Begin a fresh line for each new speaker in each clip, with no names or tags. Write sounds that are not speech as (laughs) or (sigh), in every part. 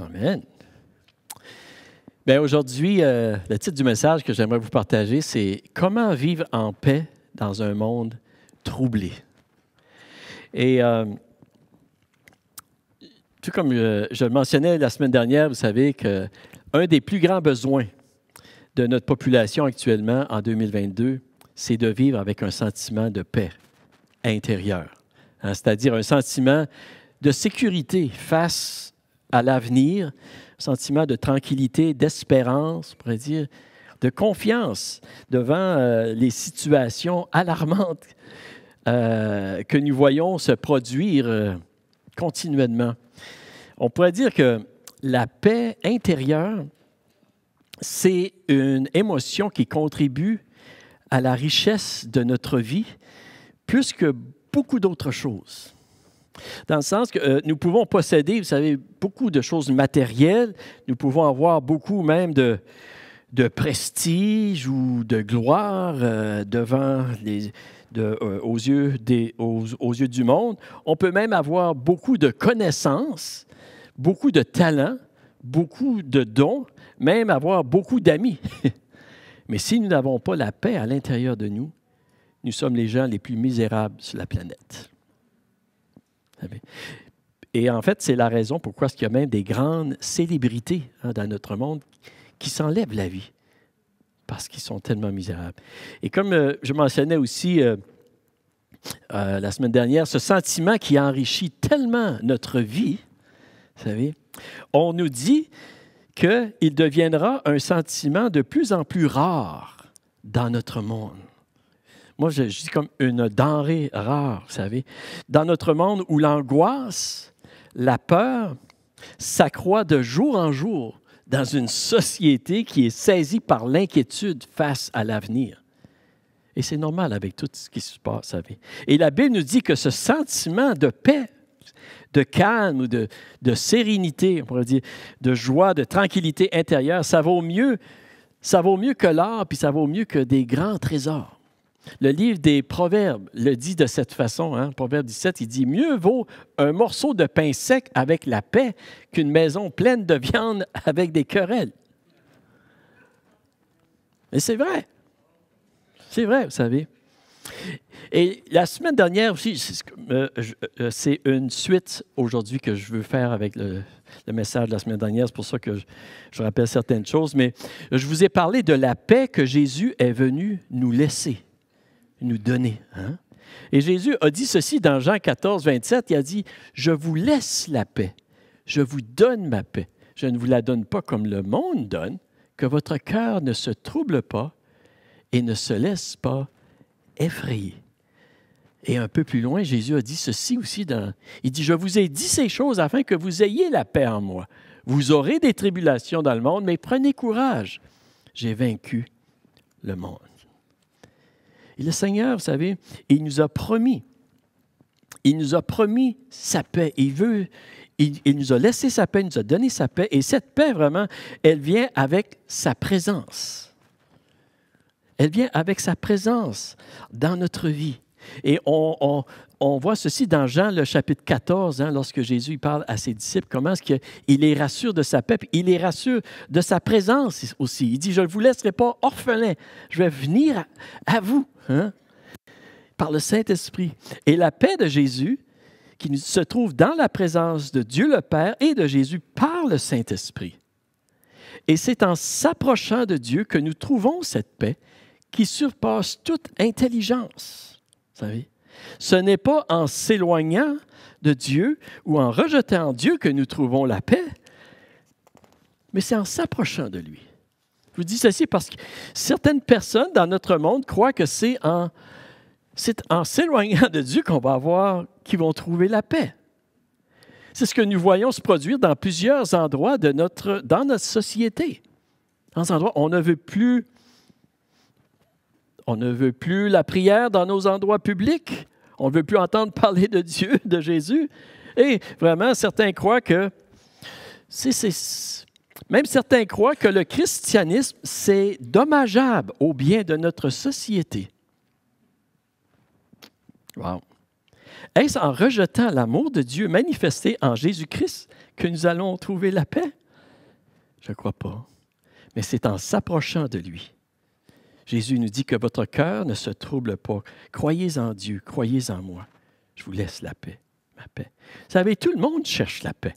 Amen. Bien, aujourd'hui, euh, le titre du message que j'aimerais vous partager, c'est Comment vivre en paix dans un monde troublé. Et euh, tout comme euh, je le mentionnais la semaine dernière, vous savez que un des plus grands besoins de notre population actuellement en 2022, c'est de vivre avec un sentiment de paix intérieure, hein, c'est-à-dire un sentiment de sécurité face à, à l'avenir, sentiment de tranquillité, d'espérance, on pourrait dire, de confiance devant euh, les situations alarmantes euh, que nous voyons se produire euh, continuellement. On pourrait dire que la paix intérieure, c'est une émotion qui contribue à la richesse de notre vie plus que beaucoup d'autres choses. Dans le sens que euh, nous pouvons posséder, vous savez, beaucoup de choses matérielles, nous pouvons avoir beaucoup même de, prestige ou de gloire euh, devant les, de, euh, aux, yeux aux, yeux du monde. On peut même avoir beaucoup de connaissances, beaucoup de talents, beaucoup de dons, même avoir beaucoup d'amis. (laughs) Mais si nous n'avons pas la paix à l'intérieur de nous, nous sommes les gens les plus misérables sur la planète. Et en fait, c'est la raison pourquoi il y a même des grandes célébrités hein, dans notre monde qui s'enlèvent la vie parce qu'ils sont tellement misérables. Et comme euh, je mentionnais aussi euh, euh, la semaine dernière, ce sentiment qui enrichit tellement notre vie, savez, on nous dit qu'il deviendra un sentiment de plus en plus rare dans notre monde. Moi, je, suis dis comme une denrée rare, vous savez. Dans notre monde où l'angoisse, la peur s'accroît de jour en jour dans une société qui est saisie par l'inquiétude face à l'avenir. Et c'est normal avec tout ce qui se passe, vous savez. Et la Bible nous dit que ce sentiment de paix, de calme ou de, sérénité, on pourrait dire, de joie, de tranquillité intérieure, ça vaut mieux, ça vaut mieux que l'or, puis ça vaut mieux que des grands trésors. Le livre des Proverbes le dit de cette façon. Hein. Proverbe 17, il dit Mieux vaut un morceau de pain sec avec la paix qu'une maison pleine de viande avec des querelles. Et c'est vrai. C'est vrai, vous savez. Et la semaine dernière aussi, c'est euh, euh, une suite aujourd'hui que je veux faire avec le, message de la semaine dernière. C'est pour ça que je, rappelle certaines choses. Mais je vous ai parlé de la paix que Jésus est venu nous laisser nous donner. Hein? Et Jésus a dit ceci dans Jean 14, 27, il a dit, je vous laisse la paix, je vous donne ma paix, je ne vous la donne pas comme le monde donne, que votre cœur ne se trouble pas et ne se laisse pas effrayer. Et un peu plus loin, Jésus a dit ceci aussi dans, il dit, je vous ai dit ces choses afin que vous ayez la paix en moi. Vous aurez des tribulations dans le monde, mais prenez courage, j'ai vaincu le monde le Seigneur, vous savez, il nous a promis. Il nous a promis sa paix. Il veut, il, nous a laissé sa paix, il nous a donné sa paix, et cette paix, vraiment, elle vient avec sa présence. Elle vient avec sa présence dans notre vie. Et on, voit ceci dans Jean, le chapitre 14, hein, lorsque Jésus parle à ses disciples, comment est-ce qu'il les rassure de sa paix, il les rassure de sa présence aussi. Il dit, je ne vous laisserai pas orphelin, je vais venir à vous. Hein? par le Saint-Esprit. Et la paix de Jésus, qui se trouve dans la présence de Dieu le Père et de Jésus par le Saint-Esprit. Et c'est en s'approchant de Dieu que nous trouvons cette paix qui surpasse toute intelligence. Vous savez? Ce n'est pas en s'éloignant de Dieu ou en rejetant Dieu que nous trouvons la paix, mais c'est en s'approchant de lui. Je vous dis ceci parce que certaines personnes dans notre monde croient que c'est en, s'éloignant de Dieu qu'on va avoir, qu'ils vont trouver la paix. C'est ce que nous voyons se produire dans plusieurs endroits de notre, dans notre société. Dans endroits, on ne veut plus, on ne veut plus la prière dans nos endroits publics. On ne veut plus entendre (laughs) parler de Dieu, de Jésus. Et vraiment, certains croient que c'est, c'est, même certains croient que le christianisme, c'est dommageable au bien de notre société. Wow. Est-ce en rejetant l'amour de Dieu manifesté en Jésus-Christ que nous allons trouver la paix? Je ne crois pas. Mais c'est en s'approchant de lui. Jésus nous dit que votre cœur ne se trouble pas. Croyez en Dieu, croyez en moi. Je vous laisse la paix, ma paix. Vous savez, tout le monde cherche la paix.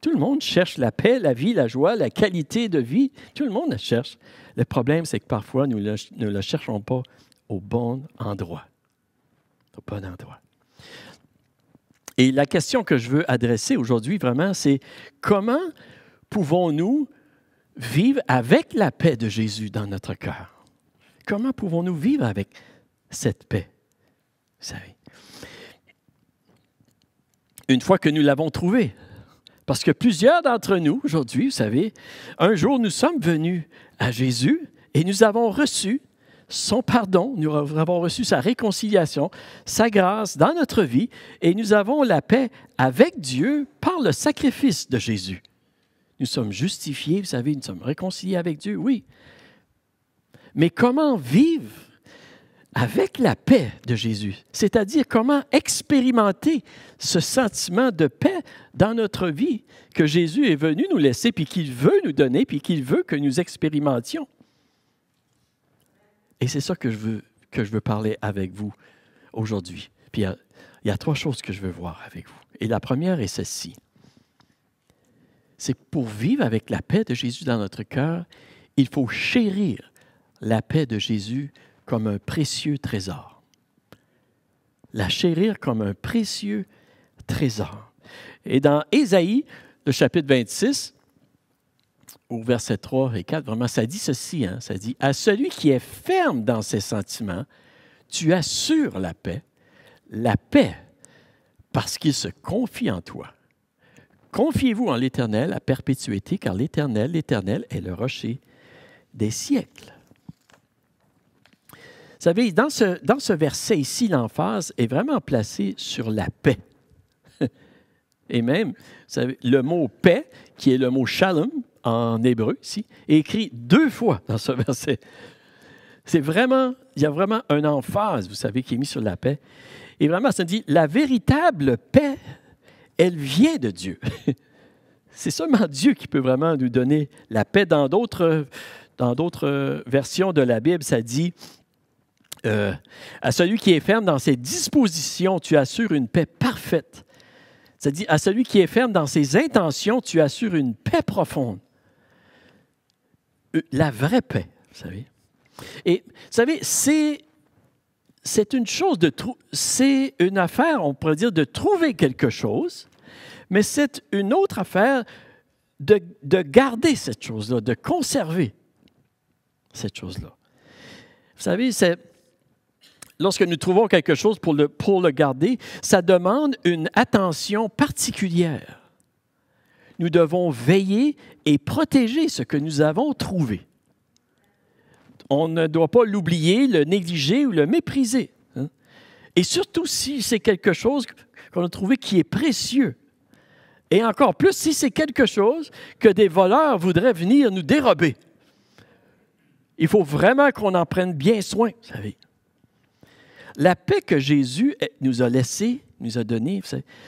Tout le monde cherche la paix, la vie, la joie, la qualité de vie. Tout le monde la cherche. Le problème, c'est que parfois, nous ne la cherchons pas au bon endroit. Au bon endroit. Et la question que je veux adresser aujourd'hui, vraiment, c'est comment pouvons-nous vivre avec la paix de Jésus dans notre cœur? Comment pouvons-nous vivre avec cette paix? Vous savez, une fois que nous l'avons trouvée, parce que plusieurs d'entre nous, aujourd'hui, vous savez, un jour nous sommes venus à Jésus et nous avons reçu son pardon, nous avons reçu sa réconciliation, sa grâce dans notre vie et nous avons la paix avec Dieu par le sacrifice de Jésus. Nous sommes justifiés, vous savez, nous sommes réconciliés avec Dieu, oui. Mais comment vivre avec la paix de Jésus, c'est-à-dire comment expérimenter ce sentiment de paix dans notre vie que Jésus est venu nous laisser, puis qu'il veut nous donner, puis qu'il veut que nous expérimentions. Et c'est ça que je veux, que je veux parler avec vous aujourd'hui. Puis il y, a, trois choses que je veux voir avec vous. Et la première est celle-ci. C'est pour vivre avec la paix de Jésus dans notre cœur, il faut chérir la paix de Jésus comme un précieux trésor. La chérir comme un précieux trésor. Et dans Ésaïe, le chapitre 26, au verset 3 et 4, vraiment, ça dit ceci, hein, ça dit, à celui qui est ferme dans ses sentiments, tu assures la paix, la paix, parce qu'il se confie en toi. Confiez-vous en l'Éternel à perpétuité, car l'Éternel, l'Éternel est le rocher des siècles. Vous savez, dans ce, dans ce verset ici, l'emphase est vraiment placée sur la paix. (laughs) Et même, vous savez, le mot paix, qui est le mot shalom en hébreu ici, est écrit deux fois dans ce verset. C'est vraiment, il y a vraiment un emphase, vous savez, qui est mis sur la paix. Et vraiment, ça dit, la véritable paix, elle vient de Dieu. (laughs) C'est seulement Dieu qui peut vraiment nous donner la paix. Dans d'autres, dans d'autres versions de la Bible, ça dit, euh, à celui qui est ferme dans ses dispositions, tu assures une paix parfaite. C'est-à-dire, à celui qui est ferme dans ses intentions, tu assures une paix profonde. Euh, la vraie paix, vous savez. Et, vous savez, c'est, c'est une chose de c'est une affaire, on pourrait dire, de trouver quelque chose, mais c'est une autre affaire de, de garder cette chose-là, de conserver cette chose-là. Vous savez, c'est, lorsque nous trouvons quelque chose pour le, le garder, ça demande une attention particulière. Nous devons veiller et protéger ce que nous avons trouvé. On ne doit pas l'oublier, le négliger ou le mépriser. Hein. Et surtout si c'est quelque chose qu'on a trouvé qui est précieux. Et encore plus si c'est quelque chose que des voleurs voudraient venir nous dérober. Il faut vraiment qu'on en prenne bien soin, vous savez. La paix que Jésus nous a laissée, nous a donnée,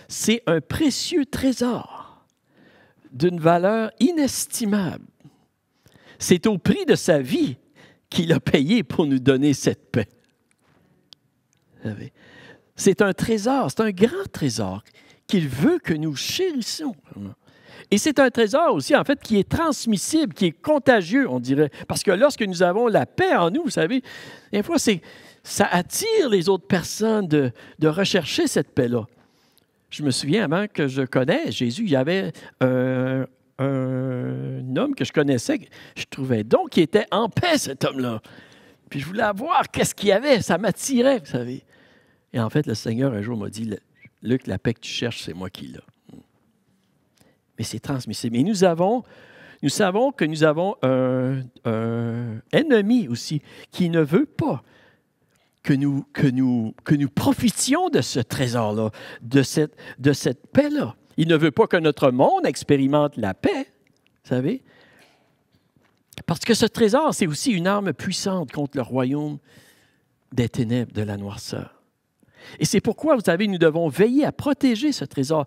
c'est un précieux trésor d'une valeur inestimable. C'est au prix de sa vie qu'il a payé pour nous donner cette paix. C'est un trésor, c'est un grand trésor qu'il veut que nous chérissions. Et c'est un trésor aussi, en fait, qui est transmissible, qui est contagieux, on dirait. Parce que lorsque nous avons la paix en nous, vous savez, des fois, c'est ça attire les autres personnes de, rechercher cette paix-là. Je me souviens, avant que je connaisse Jésus, il y avait un homme que je connaissais, je trouvais donc qu'il était en paix, cet homme-là. Puis je voulais voir qu'est-ce qu'il y avait, ça m'attirait, vous savez. Et en fait, le Seigneur, un jour, m'a dit, Luc, la paix que tu cherches, c'est moi qui l'ai. Mais c'est transmissible. Mais nous avons, nous savons que nous avons un ennemi aussi qui ne veut pas que nous, que nous, profitions de ce trésor-là, de cette, de cette paix-là. Il ne veut pas que notre monde expérimente la paix, vous savez, parce que ce trésor, c'est aussi une arme puissante contre le royaume des ténèbres, de la noirceur. Et c'est pourquoi, vous savez, nous devons veiller à protéger ce trésor,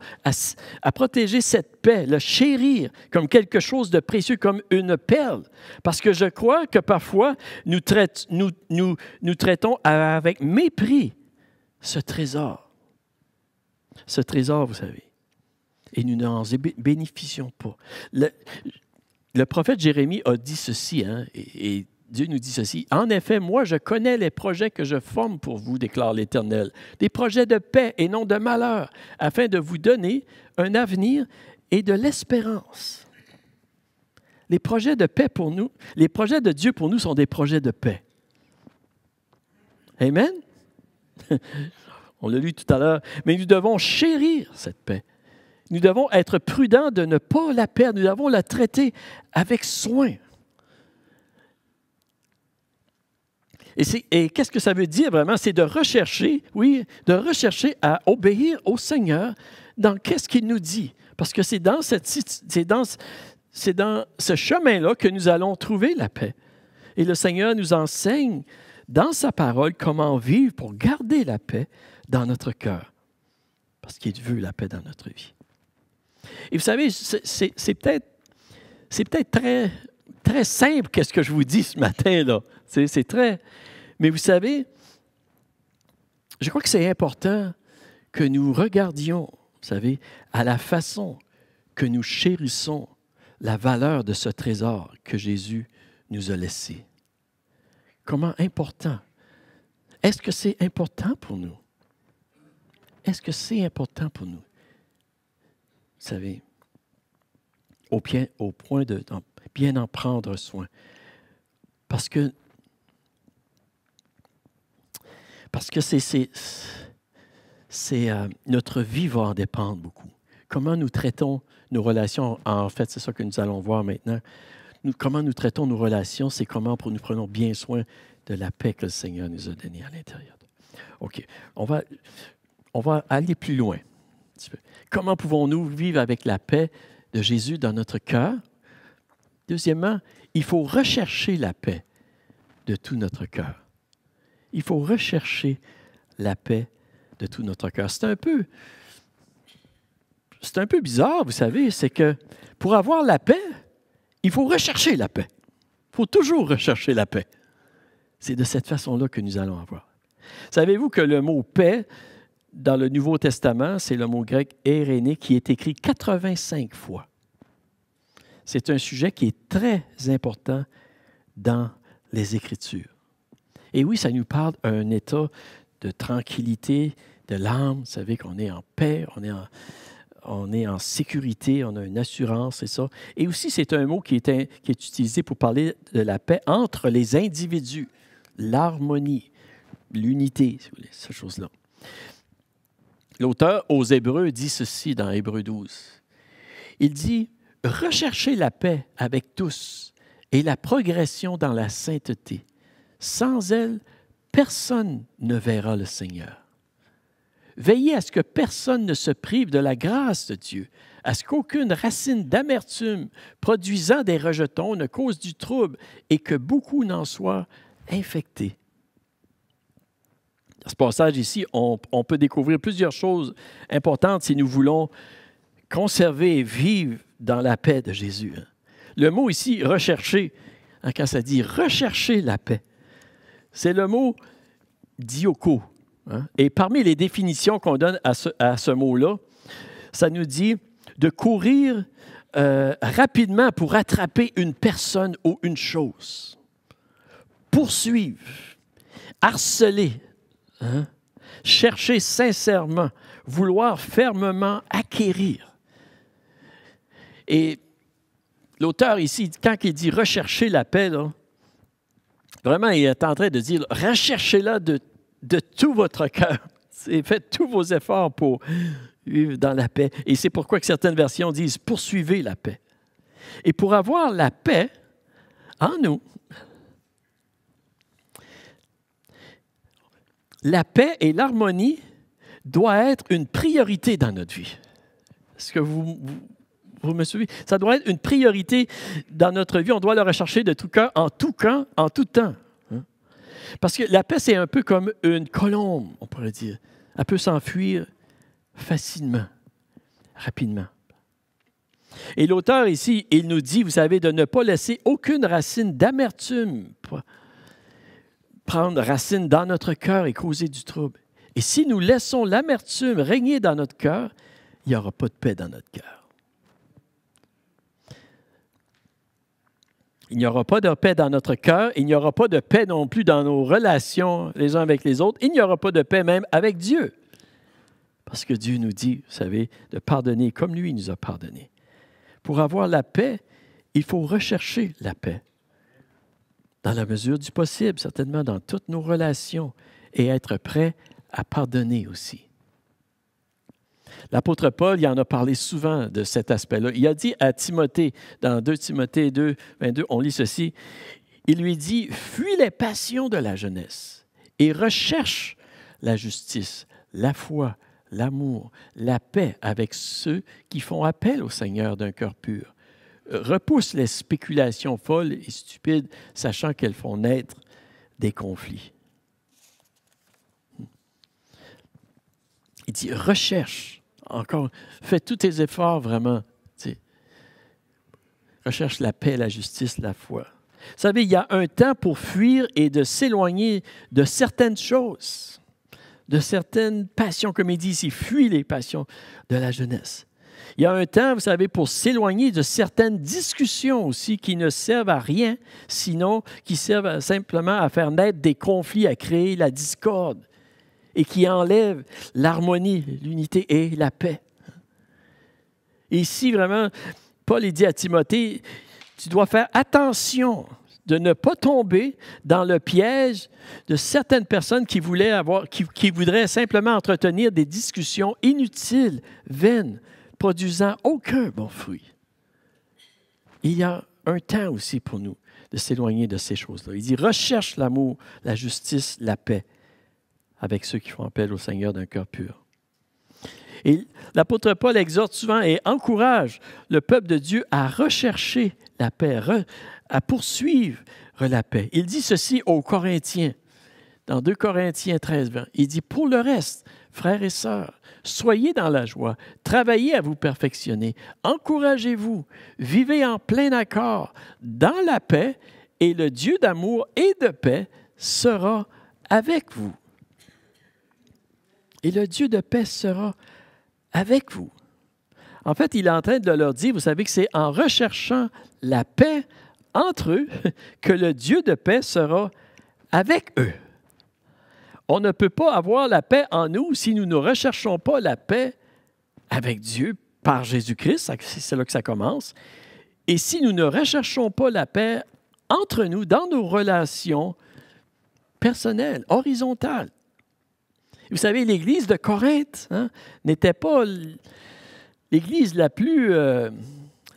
à, protéger cette paix, le chérir comme quelque chose de précieux, comme une perle. Parce que je crois que parfois, nous, nous, nous, nous traitons avec mépris ce trésor. Ce trésor, vous savez. Et nous n'en bénéficions pas. Le, prophète Jérémie a dit ceci, hein, et, et Dieu nous dit ceci. En effet, moi, je connais les projets que je forme pour vous, déclare l'Éternel. Des projets de paix et non de malheur, afin de vous donner un avenir et de l'espérance. Les projets de paix pour nous, les projets de Dieu pour nous sont des projets de paix. Amen. (laughs) On l'a lu tout à l'heure. Mais nous devons chérir cette paix. Nous devons être prudents de ne pas la perdre. Nous devons la traiter avec soin. Et, qu'est-ce que ça veut dire vraiment? C'est de rechercher, oui, de rechercher à obéir au Seigneur dans qu'est-ce qu'il nous dit. Parce que c'est dans, cette, dans, dans ce chemin-là que nous allons trouver la paix. Et le Seigneur nous enseigne dans sa parole comment vivre pour garder la paix dans notre cœur. Parce qu'il veut la paix dans notre vie. Et vous savez, c'est peut-être peut très très simple qu'est-ce que je vous dis ce matin là. C'est très. Mais vous savez, je crois que c'est important que nous regardions, vous savez, à la façon que nous chérissons la valeur de ce trésor que Jésus nous a laissé. Comment important. Est-ce que c'est important pour nous? Est-ce que c'est important pour nous? Vous savez, au, point de, bien en prendre soin. Parce que parce que c'est, c'est, euh, notre vie va en dépendre beaucoup. Comment nous traitons nos relations, en fait, c'est ça que nous allons voir maintenant. comment nous traitons nos relations, c'est comment nous prenons bien soin de la paix que le Seigneur nous a donnée à l'intérieur. OK. On va, on va aller plus loin. Comment pouvons-nous vivre avec la paix de Jésus dans notre cœur? Deuxièmement, il faut rechercher la paix de tout notre cœur. Il faut rechercher la paix de tout notre cœur. C'est un peu c'est un peu bizarre, vous savez, c'est que pour avoir la paix, il faut rechercher la paix. Il faut toujours rechercher la paix. C'est de cette façon-là que nous allons avoir. Savez-vous que le mot paix dans le Nouveau Testament, c'est le mot grec éréné qui est écrit 85 fois c'est un sujet qui est très important dans les Écritures. Et oui, ça nous parle d'un état de tranquillité de l'âme. Vous savez qu'on est en paix, on est en, on est en sécurité, on a une assurance, c'est ça. Et aussi, c'est un mot qui est, qui est utilisé pour parler de la paix entre les individus, l'harmonie, l'unité, si vous là L'auteur aux Hébreux dit ceci dans Hébreux 12. Il dit, Recherchez la paix avec tous et la progression dans la sainteté. Sans elle, personne ne verra le Seigneur. Veillez à ce que personne ne se prive de la grâce de Dieu, à ce qu'aucune racine d'amertume produisant des rejetons ne cause du trouble et que beaucoup n'en soient infectés. Dans ce passage ici, on, peut découvrir plusieurs choses importantes si nous voulons conserver et vivre dans la paix de Jésus. Hein. Le mot ici, rechercher, hein, quand ça dit rechercher la paix, c'est le mot dioko. Hein. Et parmi les définitions qu'on donne à ce, mot-là, ça nous dit de courir euh, rapidement pour attraper une personne ou une chose, poursuivre, harceler, chercher sincèrement, vouloir fermement acquérir. Et l'auteur ici, quand il dit rechercher la paix, vraiment, il est en train de dire recherchez-la de, tout votre cœur. (laughs) Faites tous vos efforts pour vivre dans la paix. Et c'est pourquoi que certaines versions disent poursuivez la paix. Et pour avoir la paix en nous, la paix et l'harmonie doivent être une priorité dans notre vie. Est-ce que vous vous me suivez? Ça doit être une priorité dans notre vie. On doit le rechercher de tout cœur, en tout cas, en tout temps. Hein. Parce que la paix, c'est un peu comme une colombe, on pourrait dire. Elle peut s'enfuir facilement, rapidement. Et l'auteur ici, il nous dit, vous savez, de ne pas laisser aucune racine d'amertume prendre racine dans notre cœur et causer du trouble. Et si nous laissons l'amertume régner dans notre cœur, il n'y aura pas de paix dans notre cœur. Il n'y aura pas de paix dans notre cœur, il n'y aura pas de paix non plus dans nos relations les uns avec les autres, il n'y aura pas de paix même avec Dieu. Parce que Dieu nous dit, vous savez, de pardonner comme lui nous a pardonné. Pour avoir la paix, il faut rechercher la paix. Dans la mesure du possible, certainement dans toutes nos relations, et être prêt à pardonner aussi. L'apôtre Paul, il en a parlé souvent de cet aspect-là. Il a dit à Timothée, dans 2 Timothée 2, 22, on lit ceci, il lui dit, fuis les passions de la jeunesse et recherche la justice, la foi, l'amour, la paix avec ceux qui font appel au Seigneur d'un cœur pur. Repousse les spéculations folles et stupides, sachant qu'elles font naître des conflits. Il dit recherche, encore, fais tous tes efforts vraiment. Recherche la paix, la justice, la foi. Vous savez, il y a un temps pour fuir et de s'éloigner de certaines choses, de certaines passions, comme il dit ici, fuis les passions de la jeunesse. Il y a un temps, vous savez, pour s'éloigner de certaines discussions aussi qui ne servent à rien, sinon qui servent simplement à faire naître des conflits, à créer la discorde et qui enlève l'harmonie, l'unité et la paix. ici, vraiment, Paul dit à Timothée, tu dois faire attention de ne pas tomber dans le piège de certaines personnes qui, voulaient avoir, qui, qui voudraient simplement entretenir des discussions inutiles, vaines, produisant aucun bon fruit. Il y a un temps aussi pour nous de s'éloigner de ces choses-là. Il dit, recherche l'amour, la justice, la paix avec ceux qui font appel au Seigneur d'un cœur pur. Et l'apôtre Paul exhorte souvent et encourage le peuple de Dieu à rechercher la paix, à poursuivre la paix. Il dit ceci aux Corinthiens, dans 2 Corinthiens 13, 20. Il dit, pour le reste, frères et sœurs, soyez dans la joie, travaillez à vous perfectionner, encouragez-vous, vivez en plein accord, dans la paix, et le Dieu d'amour et de paix sera avec vous et le Dieu de paix sera avec vous. En fait, il est en train de leur dire, vous savez que c'est en recherchant la paix entre eux (laughs) que le Dieu de paix sera avec eux. On ne peut pas avoir la paix en nous si nous ne recherchons pas la paix avec Dieu par Jésus-Christ, c'est là que ça commence. Et si nous ne recherchons pas la paix entre nous, dans nos relations personnelles, horizontales, vous savez, l'Église de Corinthe hein, n'était pas l'Église la plus... Euh,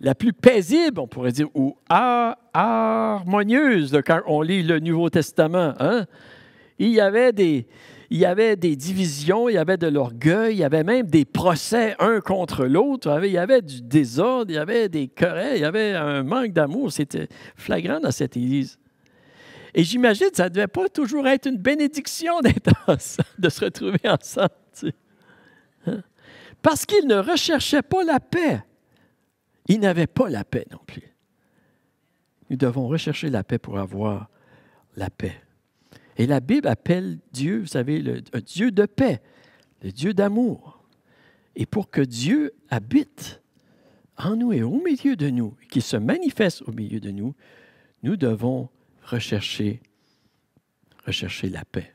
la plus paisible, on pourrait dire, ou harmonieuse quand on lit le Nouveau Testament. Hein. Il, y avait des, il y avait des divisions, il y avait de l'orgueil, il y avait même des procès un contre l'autre, il y avait du désordre, il y avait des querelles, il y avait un manque d'amour. C'était flagrant dans cette Église. Et j'imagine, ça ne devait pas toujours être une bénédiction (laughs) d'être ensemble, de se retrouver ensemble. Tu hein? Parce qu'ils ne recherchaient pas la paix. Ils n'avaient pas la paix non plus. Nous devons rechercher la paix pour avoir la paix. Et la Bible appelle Dieu, vous savez, le, un Dieu de paix, le Dieu d'amour. Et pour que Dieu habite en nous et au milieu de nous, qu'il se manifeste au milieu de nous, nous devons Rechercher, rechercher la paix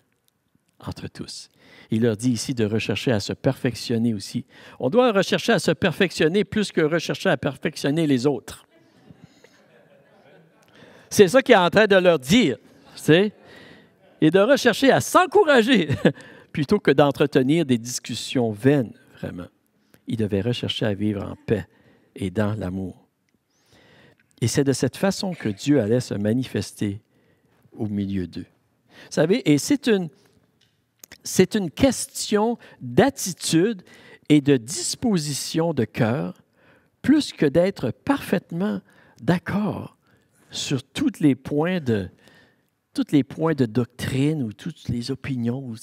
entre tous. Il leur dit ici de rechercher à se perfectionner aussi. On doit rechercher à se perfectionner plus que rechercher à perfectionner les autres. C'est ça qu'il est en train de leur dire, c'est et de rechercher à s'encourager (laughs) plutôt que d'entretenir des discussions vaines, vraiment. Ils devaient rechercher à vivre en paix et dans l'amour. Et c'est de cette façon que Dieu allait se manifester au milieu d'eux. Vous savez, et c'est une, c'est une question d'attitude et de disposition de cœur, plus que d'être parfaitement d'accord sur tous les points de, tous les points de doctrine ou toutes les opinions.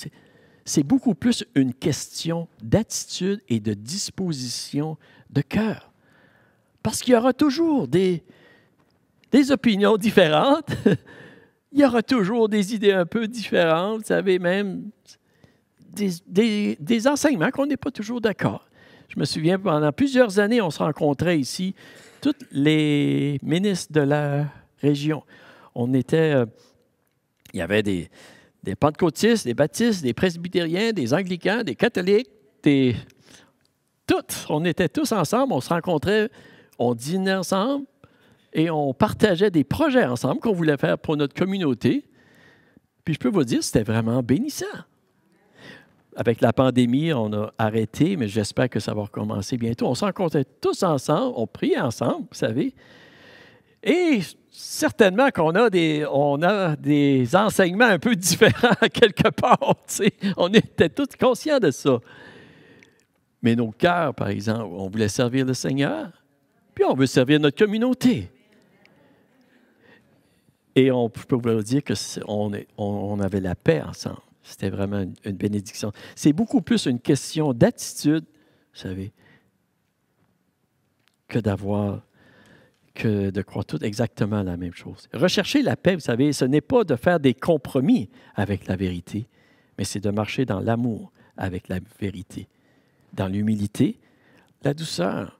C'est beaucoup plus une question d'attitude et de disposition de cœur. Parce qu'il y aura toujours des, des opinions différentes. (laughs) il y aura toujours des idées un peu différentes, vous savez, même des, enseignements qu'on n'est pas toujours d'accord. Je me souviens, pendant plusieurs années, on se rencontrait ici, tous les ministres de la région. On était, euh, il y avait des, pentecôtistes, des baptistes, des presbytériens, des anglicans, des catholiques, des... Toutes, on était tous ensemble, on se rencontrait, on dînait ensemble, et on partageait des projets ensemble qu'on voulait faire pour notre communauté. Puis je peux vous dire, c'était vraiment bénissant. Avec la pandémie, on a arrêté, mais j'espère que ça va recommencer bientôt. On s'en tous ensemble, on priait ensemble, vous savez. Et certainement qu'on a des, a des enseignements un peu (laughs) différents quelque part. On était tous conscients de ça. Mais nos cœurs, par exemple, on voulait servir le Seigneur, puis on veut servir notre communauté. Et on, peut peux vous dire que on, on avait la paix ensemble. C'était vraiment une, une bénédiction. C'est beaucoup plus une question d'attitude, vous savez, que d'avoir, que de croire tout exactement la même chose. Rechercher la paix, vous savez, ce n'est pas de faire des compromis avec la vérité, mais c'est de marcher dans l'amour avec la vérité, dans l'humilité, la douceur,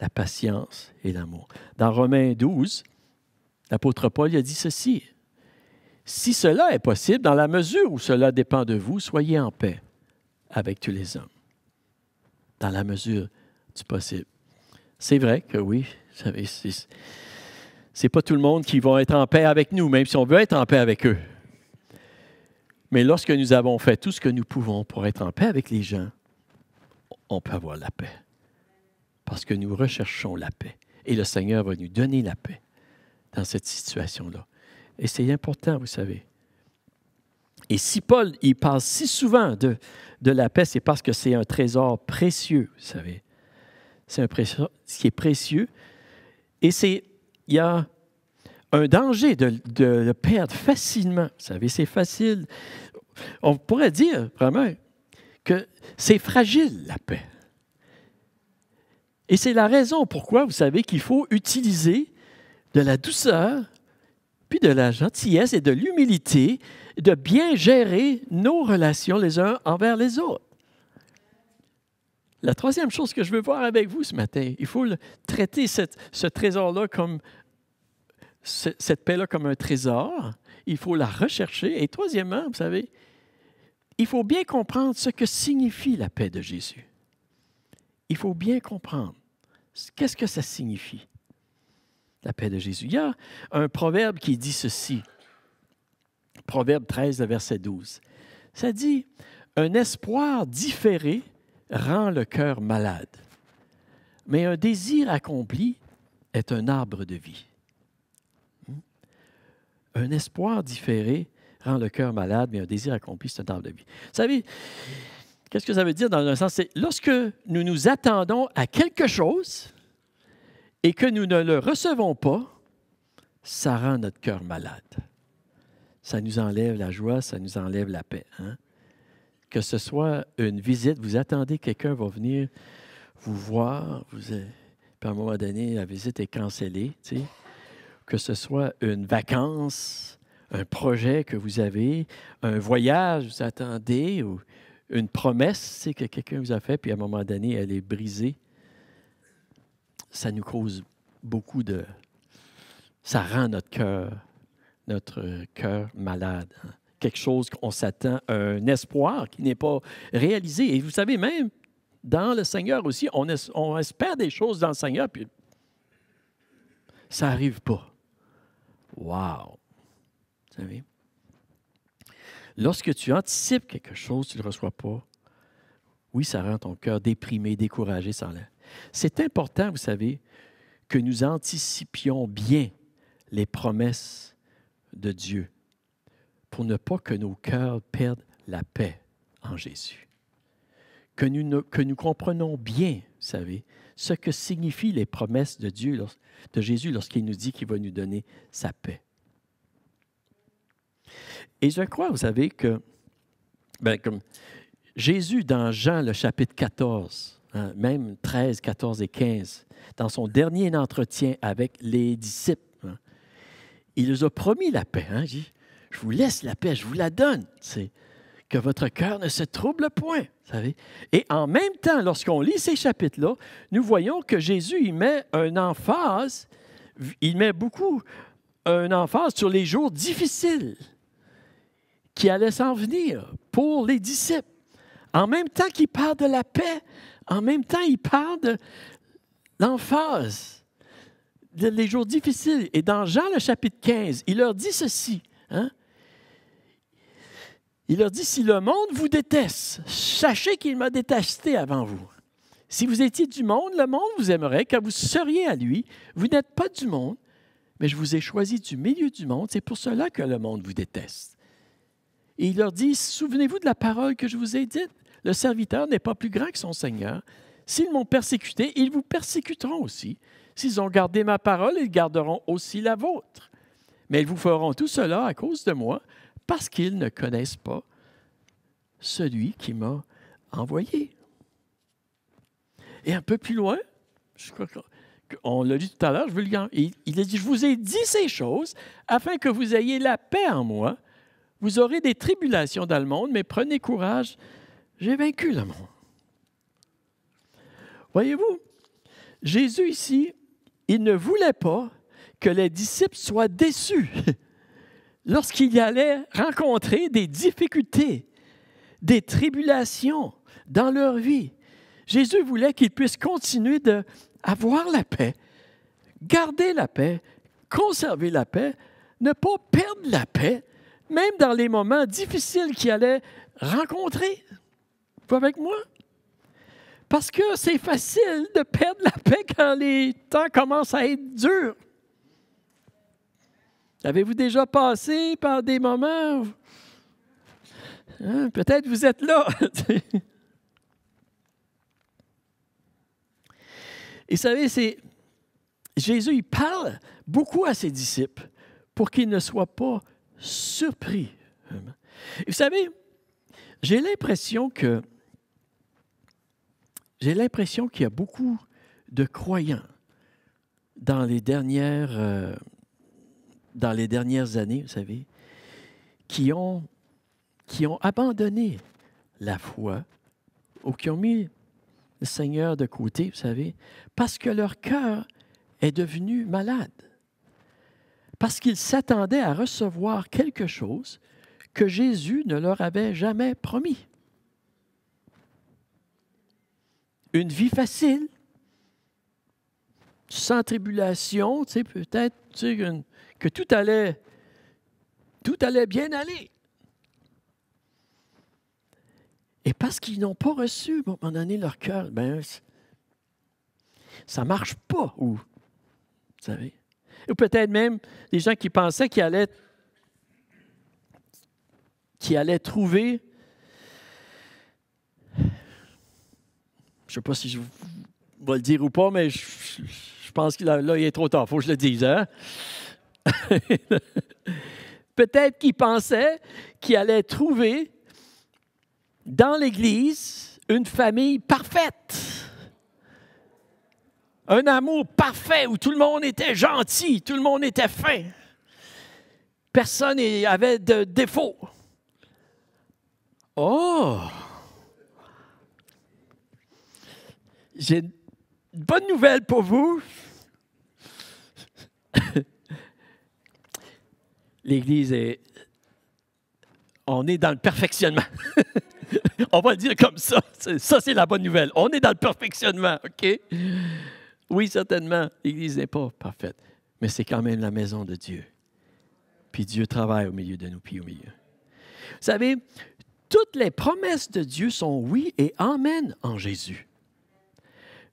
la patience et l'amour. Dans Romains 12, L'apôtre Paul a dit ceci. Si cela est possible, dans la mesure où cela dépend de vous, soyez en paix avec tous les hommes. Dans la mesure du possible. C'est vrai que oui, c'est pas tout le monde qui va être en paix avec nous, même si on veut être en paix avec eux. Mais lorsque nous avons fait tout ce que nous pouvons pour être en paix avec les gens, on peut avoir la paix. Parce que nous recherchons la paix. Et le Seigneur va nous donner la paix dans cette situation-là. Et c'est important, vous savez. Et si Paul, il parle si souvent de, de la paix, c'est parce que c'est un trésor précieux, vous savez. C'est un trésor qui est précieux. Et c'est, il y a un danger de, de le perdre facilement. Vous savez, c'est facile. On pourrait dire vraiment que c'est fragile, la paix. Et c'est la raison pourquoi, vous savez, qu'il faut utiliser de la douceur, puis de la gentillesse et de l'humilité de bien gérer nos relations les uns envers les autres. La troisième chose que je veux voir avec vous ce matin, il faut traiter ce trésor-là comme cette paix-là comme un trésor. Il faut la rechercher. Et troisièmement, vous savez, il faut bien comprendre ce que signifie la paix de Jésus. Il faut bien comprendre qu'est-ce que ça signifie la paix de Jésus. Il y a un proverbe qui dit ceci. Proverbe 13, verset 12. Ça dit, un espoir différé rend le cœur malade, mais un désir accompli est un arbre de vie. Hmm? Un espoir différé rend le cœur malade, mais un désir accompli, est un arbre de vie. Vous savez, qu'est-ce que ça veut dire dans un sens? C'est lorsque nous nous attendons à quelque chose, et que nous ne le recevons pas, ça rend notre cœur malade. Ça nous enlève la joie, ça nous enlève la paix. Hein. Que ce soit une visite, vous attendez, quelqu'un va venir vous voir, vous, puis à un moment donné, la visite est cancellée. Que ce soit une vacance, un projet que vous avez, un voyage, vous attendez, ou une promesse que quelqu'un vous a fait, puis à un moment donné, elle est brisée ça nous cause beaucoup de... Ça rend notre cœur, notre cœur malade. Hein. Quelque chose qu'on s'attend, un espoir qui n'est pas réalisé. Et vous savez, même dans le Seigneur aussi, on, on espère des choses dans le Seigneur, puis ça n'arrive pas. Wow! Vous savez? Lorsque tu anticipes quelque chose, tu ne le reçois pas, oui, ça rend ton cœur déprimé, découragé, sans l'air. C'est important, vous savez, que nous anticipions bien les promesses de Dieu pour ne pas que nos cœurs perdent la paix en Jésus. Que nous, que comprenons bien, vous savez, ce que signifient les promesses de Dieu, de Jésus lorsqu'il nous dit qu'il va nous donner sa paix. Et je crois, vous savez, que ben, Jésus, dans Jean, le chapitre 14, Hein, même 13, 14 et 15, dans son dernier entretien avec les disciples, hein. il nous a promis la paix. Hein, il dit, je vous laisse la paix, je vous la donne. que votre cœur ne se trouble point. Et en même temps, lorsqu'on lit ces chapitres-là, nous voyons que Jésus y met un emphase, il met beaucoup un emphase sur les jours difficiles qui allaient s'en venir pour les disciples. En même temps qu'il parle de la paix, en même temps, il parle de l'emphase, des jours difficiles. Et dans Jean, le chapitre 15, il leur dit ceci. Hein? Il leur dit, si le monde vous déteste, sachez qu'il m'a détesté avant vous. Si vous étiez du monde, le monde vous aimerait, car vous seriez à lui. Vous n'êtes pas du monde, mais je vous ai choisi du milieu du monde. C'est pour cela que le monde vous déteste. Et il leur dit, souvenez-vous de la parole que je vous ai dite. Le serviteur n'est pas plus grand que son Seigneur. S'ils m'ont persécuté, ils vous persécuteront aussi. S'ils ont gardé ma parole, ils garderont aussi la vôtre. Mais ils vous feront tout cela à cause de moi, parce qu'ils ne connaissent pas celui qui m'a envoyé. Et un peu plus loin, je crois on l'a dit tout à l'heure, je veux le Il a dit, je vous ai dit ces choses afin que vous ayez la paix en moi. Vous aurez des tribulations dans le monde, mais prenez courage, j'ai vaincu le monde. Voyez-vous, Jésus ici, il ne voulait pas que les disciples soient déçus (laughs) lorsqu'il allait rencontrer des difficultés, des tribulations dans leur vie. Jésus voulait qu'ils puissent continuer d'avoir la paix, garder la paix, conserver la paix, ne pas perdre la paix, même dans les moments difficiles qu'ils allaient rencontrer. Vous avec moi. Parce que c'est facile de perdre la paix quand les temps commencent à être durs. Avez-vous déjà passé par des moments hein, peut-être vous êtes là. (laughs) Et vous savez, c'est Jésus, il parle beaucoup à ses disciples pour qu'ils ne soient pas surpris. Et vous savez, j'ai l'impression que j'ai l'impression qu'il y a beaucoup de croyants dans les dernières, euh, dans les dernières années, vous savez, qui ont, qui ont abandonné la foi ou qui ont mis le Seigneur de côté, vous savez, parce que leur cœur est devenu malade, parce qu'ils s'attendaient à recevoir quelque chose que Jésus ne leur avait jamais promis. une vie facile, sans tribulation, tu sais, peut-être que tout allait, tout allait bien aller. Et parce qu'ils n'ont pas reçu, à un moment donné, leur cœur, ben, ça ne marche pas. Ou, vous savez. Ou peut-être même des gens qui pensaient qu'ils allaient trouver je sais pas si je vais le dire ou pas, mais je, pense que là, il est trop tard. faut que je le dise. Hein? (laughs) Peut-être qu'il pensait qu'il allait trouver dans l'Église une famille parfaite. Un amour parfait où tout le monde était gentil, tout le monde était fin. Personne n'avait de défaut. Oh! j'ai une bonne nouvelle pour vous. (laughs) L'Église est... On est dans le perfectionnement. (laughs) On va le dire comme ça. Ça, c'est la bonne nouvelle. On est dans le perfectionnement, OK? Oui, certainement, l'Église n'est pas parfaite, mais c'est quand même la maison de Dieu. Puis Dieu travaille au milieu de nous, puis au milieu. Vous savez, toutes les promesses de Dieu sont oui et amen en Jésus.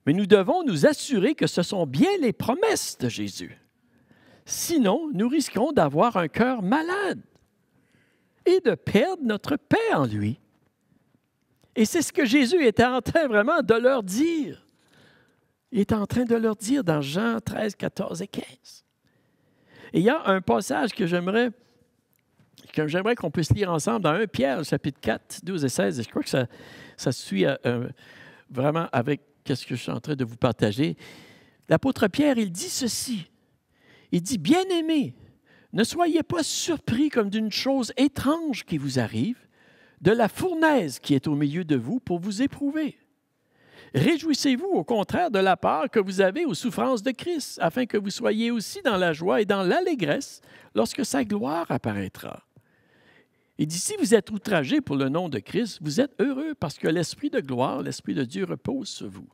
Mais nous devons nous assurer que ce sont bien les promesses de Jésus. Sinon, nous risquerons d'avoir un cœur malade et de perdre notre paix en lui. Et c'est ce que Jésus était en train vraiment de leur dire. Il est en train de leur dire dans Jean 13, 14 et 15. Et il y a un passage que j'aimerais que j'aimerais qu'on puisse lire ensemble dans 1 Pierre, chapitre 4, 12 et 16. je crois que ça, ça suit euh, euh, vraiment avec qu'est-ce que je suis en train de vous partager. L'apôtre Pierre, il dit ceci. Il dit, bien-aimés, ne soyez pas surpris comme d'une chose étrange qui vous arrive, de la fournaise qui est au milieu de vous pour vous éprouver. Réjouissez-vous au contraire de la part que vous avez aux souffrances de Christ, afin que vous soyez aussi dans la joie et dans l'allégresse lorsque sa gloire apparaîtra. Il dit, si vous êtes outragé pour le nom de Christ, vous êtes heureux parce que l'Esprit de gloire, l'Esprit de Dieu repose sur vous.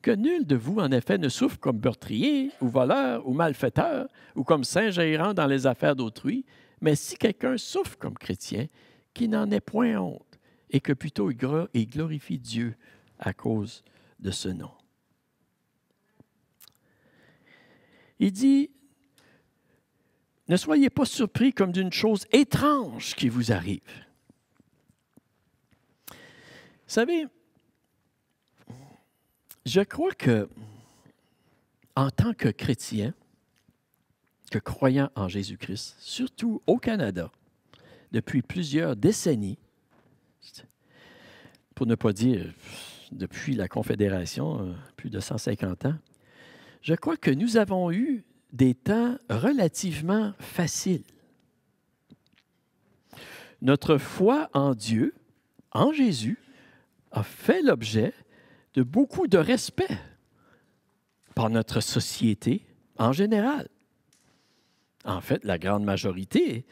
Que nul de vous, en effet, ne souffre comme meurtrier ou voleur ou malfaiteur ou comme saint gérant dans les affaires d'autrui, mais si quelqu'un souffre comme chrétien, qu'il n'en ait point honte et que plutôt il glorifie Dieu à cause de ce nom. Il dit, ne soyez pas surpris comme d'une chose étrange qui vous arrive. Vous savez, je crois que en tant que chrétien, que croyant en Jésus-Christ, surtout au Canada, depuis plusieurs décennies, pour ne pas dire depuis la Confédération, euh, plus de 150 ans, je crois que nous avons eu des temps relativement faciles. Notre foi en Dieu, en Jésus, a fait l'objet de beaucoup de respect par notre société en général. En fait, la grande majorité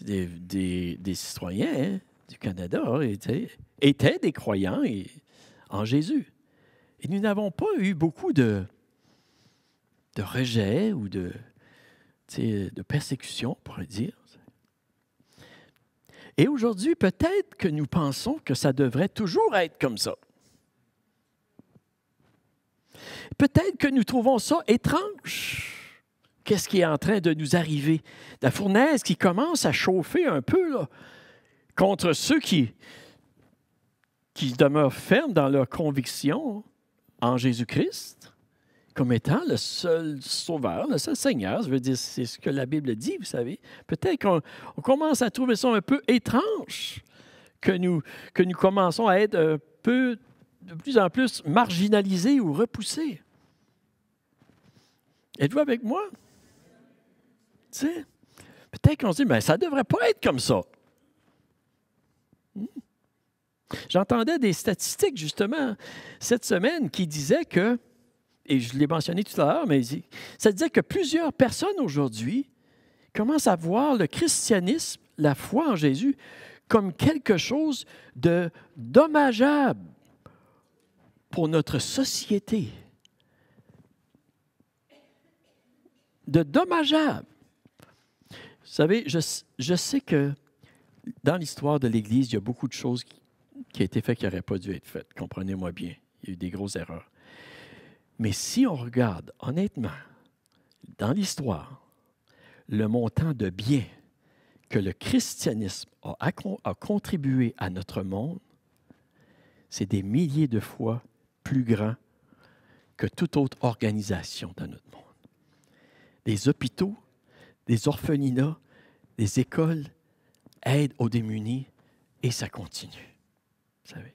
des, citoyens hein, du Canada étaient, des croyants en Jésus. Et nous n'avons pas eu beaucoup de, de rejet ou de, de persécution, pour le dire. Et aujourd'hui, peut-être que nous pensons que ça devrait toujours être comme ça. Peut-être que nous trouvons ça étrange. Qu'est-ce qui est en train de nous arriver? La fournaise qui commence à chauffer un peu contre ceux qui, qui demeurent fermes dans leur conviction en Jésus-Christ comme étant le seul sauveur, le seul Seigneur. Je veux dire, c'est ce que la Bible dit, vous savez. Peut-être qu'on commence à trouver ça un peu étrange, que nous, que nous commençons à être un peu, de plus en plus, marginalisés ou repoussés. Êtes-vous avec moi? Tu sais, peut-être qu'on se dit, mais ça ne devrait pas être comme ça. Hmm. J'entendais des statistiques, justement, cette semaine qui disaient que et je l'ai mentionné tout à l'heure, mais c'est-à-dire que plusieurs personnes aujourd'hui commencent à voir le christianisme, la foi en Jésus, comme quelque chose de dommageable pour notre société. De dommageable. Vous savez, je, sais que dans l'histoire de l'Église, il y a beaucoup de choses qui, qui ont été faites qui n'auraient pas dû être faites, comprenez-moi bien. Il y a eu des grosses erreurs. Mais si on regarde honnêtement dans l'histoire le montant de biens que le christianisme a, contribué à notre monde, c'est des milliers de fois plus grand que toute autre organisation dans notre monde. Des hôpitaux, des orphelinats, des écoles aident aux démunis et ça continue. Vous savez.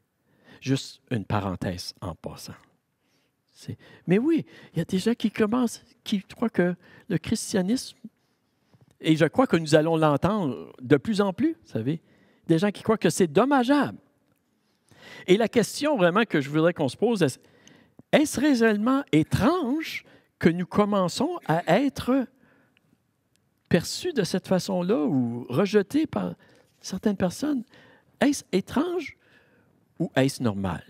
Juste une parenthèse en passant. Mais oui, il y a des gens qui commencent, qui croient que le christianisme, et je crois que nous allons l'entendre de plus en plus, vous savez, des gens qui croient que c'est dommageable. Et la question vraiment que je voudrais qu'on se pose, est, est-ce réellement étrange que nous commençons à être perçus de cette façon-là ou rejetés par certaines personnes? Est-ce étrange ou est-ce normal?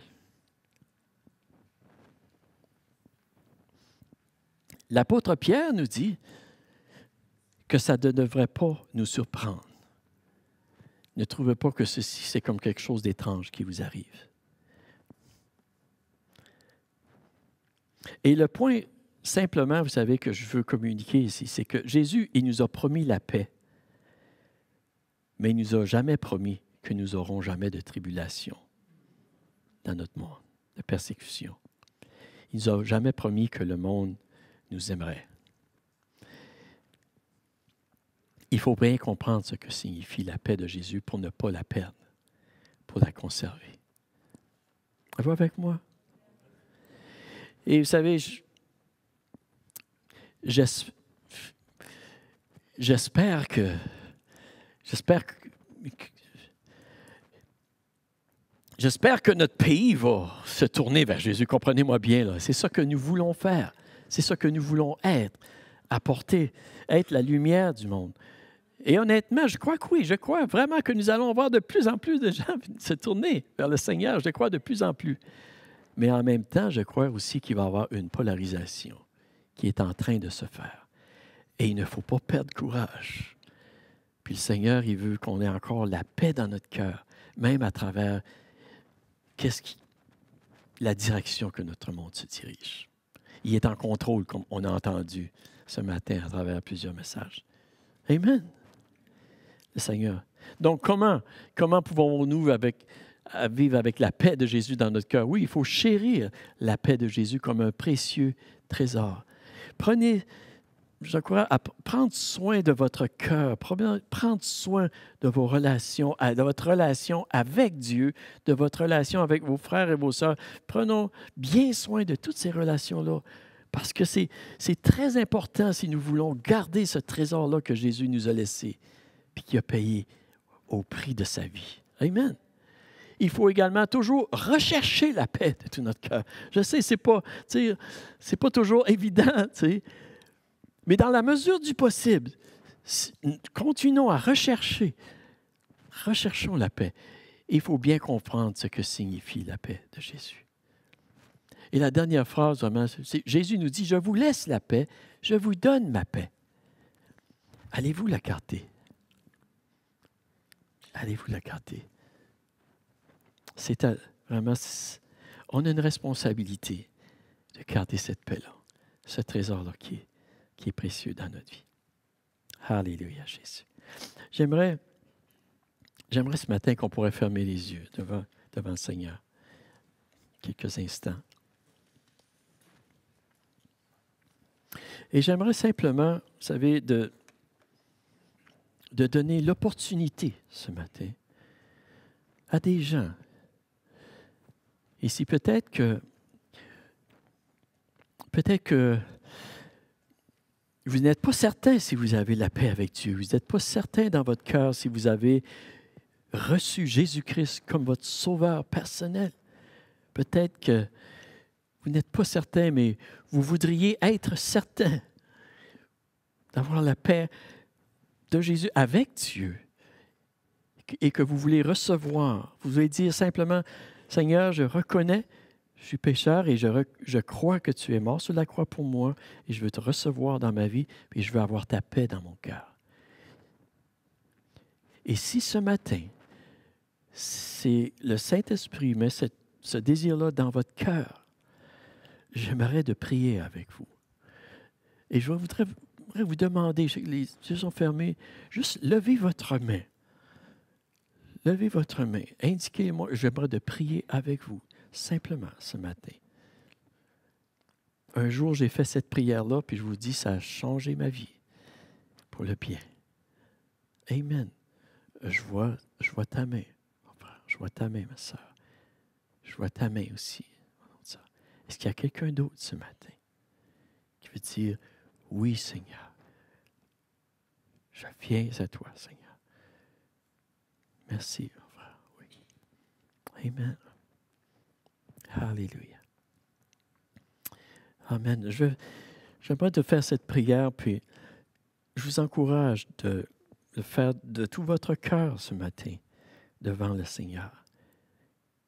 L'apôtre Pierre nous dit que ça ne devrait pas nous surprendre. Ne trouvez pas que ceci, c'est comme quelque chose d'étrange qui vous arrive. Et le point, simplement, vous savez, que je veux communiquer ici, c'est que Jésus, il nous a promis la paix, mais il nous a jamais promis que nous aurons jamais de tribulation dans notre monde, de persécution. Il nous a jamais promis que le monde nous aimerait. Il faut bien comprendre ce que signifie la paix de Jésus pour ne pas la perdre, pour la conserver. Vous avec moi? Et vous savez, j'espère que, notre pays va se tourner vers Jésus. Comprenez-moi bien, C'est ça que nous voulons faire. C'est ce que nous voulons être, apporter, être la lumière du monde. Et honnêtement, je crois que oui, je crois vraiment que nous allons voir de plus en plus de gens (laughs) se tourner vers le Seigneur. Je crois de plus en plus. Mais en même temps, je crois aussi qu'il va y avoir une polarisation qui est en train de se faire. Et il ne faut pas perdre courage. Puis le Seigneur, il veut qu'on ait encore la paix dans notre cœur, même à travers qu'est-ce qui, la direction que notre monde se dirige. Il est en contrôle, comme on a entendu ce matin à travers plusieurs messages. Amen. Le Seigneur. Donc, comment, comment pouvons-nous vivre avec la paix de Jésus dans notre cœur? Oui, il faut chérir la paix de Jésus comme un précieux trésor. Prenez je crois à prendre soin de votre cœur, prendre soin de vos relations, de votre relation avec Dieu, de votre relation avec vos frères et vos sœurs. Prenons bien soin de toutes ces relations-là. Parce que c'est très important si nous voulons garder ce trésor-là que Jésus nous a laissé, puis qu'il a payé au prix de sa vie. Amen il faut également toujours rechercher la paix de tout notre cœur. Je sais, ce n'est pas, pas toujours évident, tu sais. Mais dans la mesure du possible, continuons à rechercher. Recherchons la paix. Il faut bien comprendre ce que signifie la paix de Jésus. Et la dernière phrase, vraiment, Jésus nous dit, je vous laisse la paix, je vous donne ma paix. Allez-vous la garder? Allez-vous la garder? C'est vraiment, on a une responsabilité de garder cette paix-là, ce trésor-là qui est qui est précieux dans notre vie. Alléluia, Jésus. J'aimerais, j'aimerais ce matin qu'on pourrait fermer les yeux devant, devant le Seigneur quelques instants. Et j'aimerais simplement, vous savez, de, de donner l'opportunité ce matin à des gens. Et si peut-être que peut-être que vous n'êtes pas certain si vous avez la paix avec Dieu. Vous n'êtes pas certain dans votre cœur si vous avez reçu Jésus-Christ comme votre sauveur personnel. Peut-être que vous n'êtes pas certain, mais vous voudriez être certain d'avoir la paix de Jésus avec Dieu et que vous voulez recevoir. Vous voulez dire simplement, Seigneur, je reconnais je suis pécheur et je, crois que tu es mort sur la croix pour moi et je veux te recevoir dans ma vie et je veux avoir ta paix dans mon cœur. Et si ce matin, c'est le Saint-Esprit met ce désir-là dans votre cœur, j'aimerais de prier avec vous. Et je voudrais, vous demander, les yeux sont fermés, juste levez votre main. Levez votre main. Indiquez-moi, j'aimerais de prier avec vous simplement ce matin. Un jour, j'ai fait cette prière-là, puis je vous dis, ça a changé ma vie pour le bien. Amen. Je vois, je vois ta main, Je vois ta main, ma soeur. Je vois ta main aussi. Est-ce qu'il y a quelqu'un d'autre ce matin qui veut dire, oui, Seigneur, je viens à toi, Seigneur. Merci, frère. Oui. Amen. Alléluia. Amen. Je J'aimerais te faire cette prière, puis je vous encourage de le faire de tout votre cœur ce matin devant le Seigneur.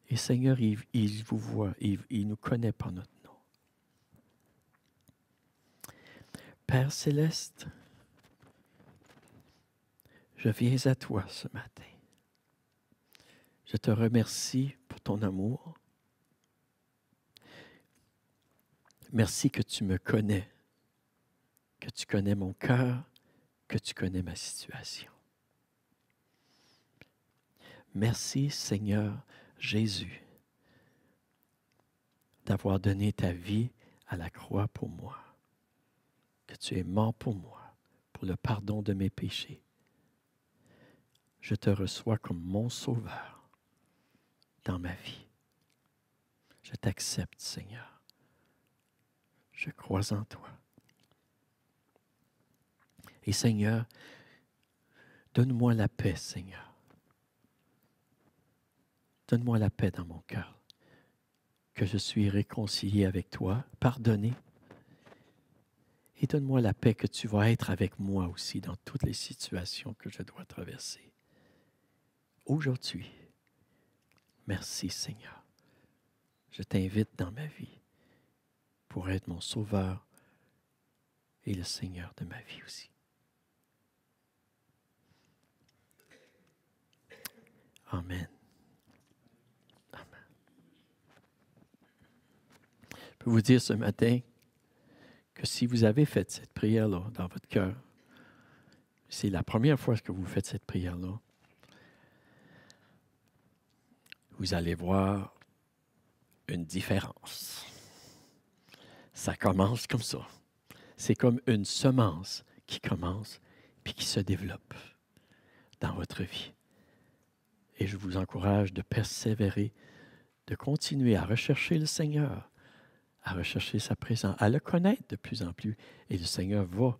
Et Seigneur, il, vous voit, il nous connaît par notre nom. Père céleste, je viens à toi ce matin. Je te remercie pour ton amour. Merci que tu me connais, que tu connais mon cœur, que tu connais ma situation. Merci Seigneur Jésus d'avoir donné ta vie à la croix pour moi, que tu es mort pour moi, pour le pardon de mes péchés. Je te reçois comme mon sauveur dans ma vie. Je t'accepte, Seigneur je crois en toi. Et Seigneur, donne-moi la paix, Seigneur. Donne-moi la paix dans mon cœur, que je suis réconcilié avec toi, pardonné. Et donne-moi la paix que tu vas être avec moi aussi dans toutes les situations que je dois traverser. Aujourd'hui, merci Seigneur. Je t'invite dans ma vie pour être mon sauveur et le Seigneur de ma vie aussi. Amen. Amen. Je peux vous dire ce matin que si vous avez fait cette prière-là dans votre cœur, c'est la première fois que vous faites cette prière-là, vous allez voir une différence ça commence comme ça. C'est comme une semence qui commence puis qui se développe dans votre vie. Et je vous encourage de persévérer, de continuer à rechercher le Seigneur, à rechercher sa présence, à le connaître de plus en plus. Et le Seigneur va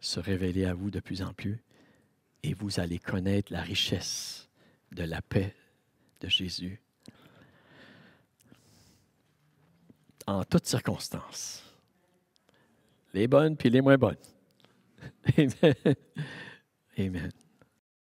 se révéler à vous de plus en plus. Et vous allez connaître la richesse de la paix de Jésus en toutes circonstances. Les bonnes puis les moins bonnes. (laughs) Amen. Amen.